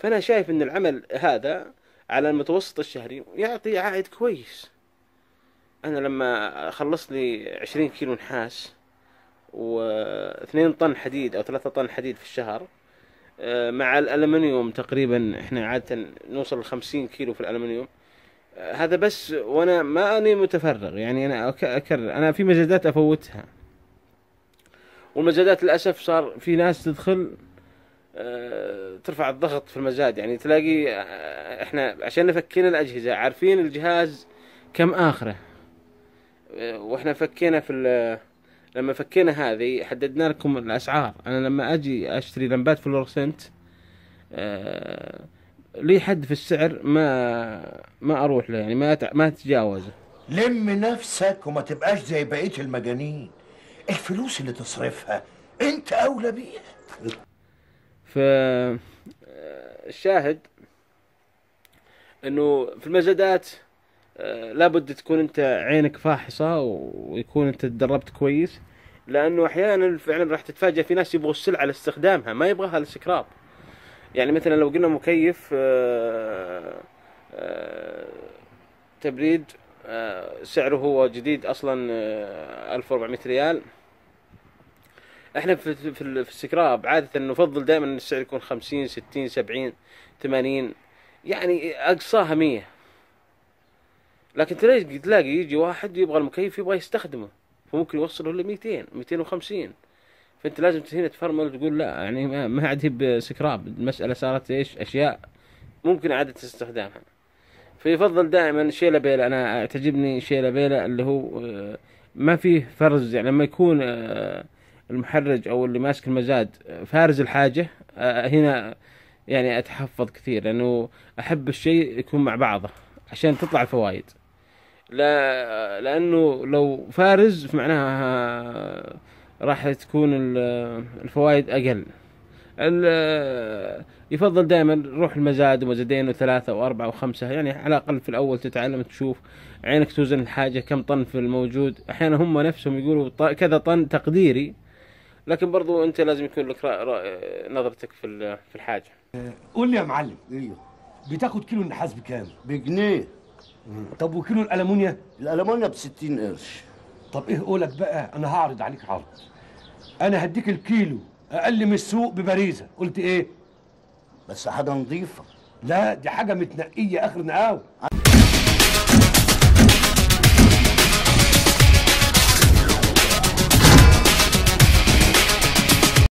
فأنا شايف أن العمل هذا على المتوسط الشهري يعطي عائد كويس أنا لما خلص لي عشرين كيلو نحاس واثنين طن حديد أو ثلاثة طن حديد في الشهر آه، مع الألمنيوم تقريبا احنا عادة نوصل لخمسين كيلو في الألمنيوم آه، هذا بس وانا ما اني متفرغ يعني انا اكرر انا في مجلدات افوتها والمجلدات للاسف صار في ناس تدخل ترفع الضغط في المزاد يعني تلاقي احنا عشان نفكينا الاجهزه عارفين الجهاز كم اخره واحنا فكينا في لما فكينا هذه حددنا لكم الاسعار انا لما اجي اشتري لمبات فلورسنت آه، لي حد في السعر ما ما اروح له يعني ما ما اتجاوزه لم نفسك وما تبقاش زي بقيه المجانين الفلوس اللي تصرفها انت اولى بيها فالشاهد آه، انه في المزادات آه، لابد تكون انت عينك فاحصه ويكون انت تدربت كويس لانه احيانا فعلا راح تتفاجئ في ناس يبغوا السلعه لاستخدامها ما يبغاها للاستكرار يعني مثلا لو قلنا مكيف آه، تبريد سعره هو جديد اصلا 1400 ريال احنا في في, في السكراب عاده نفضل دائما ان السعر يكون 50 60 70 80 يعني اقصاها 100 لكن تلاقي تلاقي يجي واحد يبغى المكيف يبغى يستخدمه فممكن يوصله ل 200 250 فانت لازم هنا تفرمل وتقول لا يعني ما, عاد هي بسكراب المساله صارت ايش اشياء ممكن عادة استخدامها فيفضل دائما شيلة بيلة انا تعجبني شيلة بيلة اللي هو آه، ما فيه فرز يعني لما يكون آه، المحرج او اللي ماسك المزاد فارز الحاجه هنا يعني اتحفظ كثير لانه احب الشيء يكون مع بعضه عشان تطلع الفوائد لا لانه لو فارز معناها راح تكون الفوائد اقل يفضل دائما روح المزاد ومزادين وثلاثة وأربعة وخمسة يعني على الأقل في الأول تتعلم تشوف عينك توزن الحاجة كم طن في الموجود أحيانا هم نفسهم يقولوا كذا طن تقديري لكن برضو انت لازم يكون لك نظرتك في في الحاجه آه، قول لي يا معلم ايوه بتاخد كيلو النحاس بكام بجنيه طب وكيلو الالمونيا الالمونيا ب 60 قرش طب ايه قولك بقى انا هعرض عليك عرض انا هديك الكيلو اقل من السوق ببريزه قلت ايه بس حاجه نظيفه لا دي حاجه متنقيه اخر نقاوه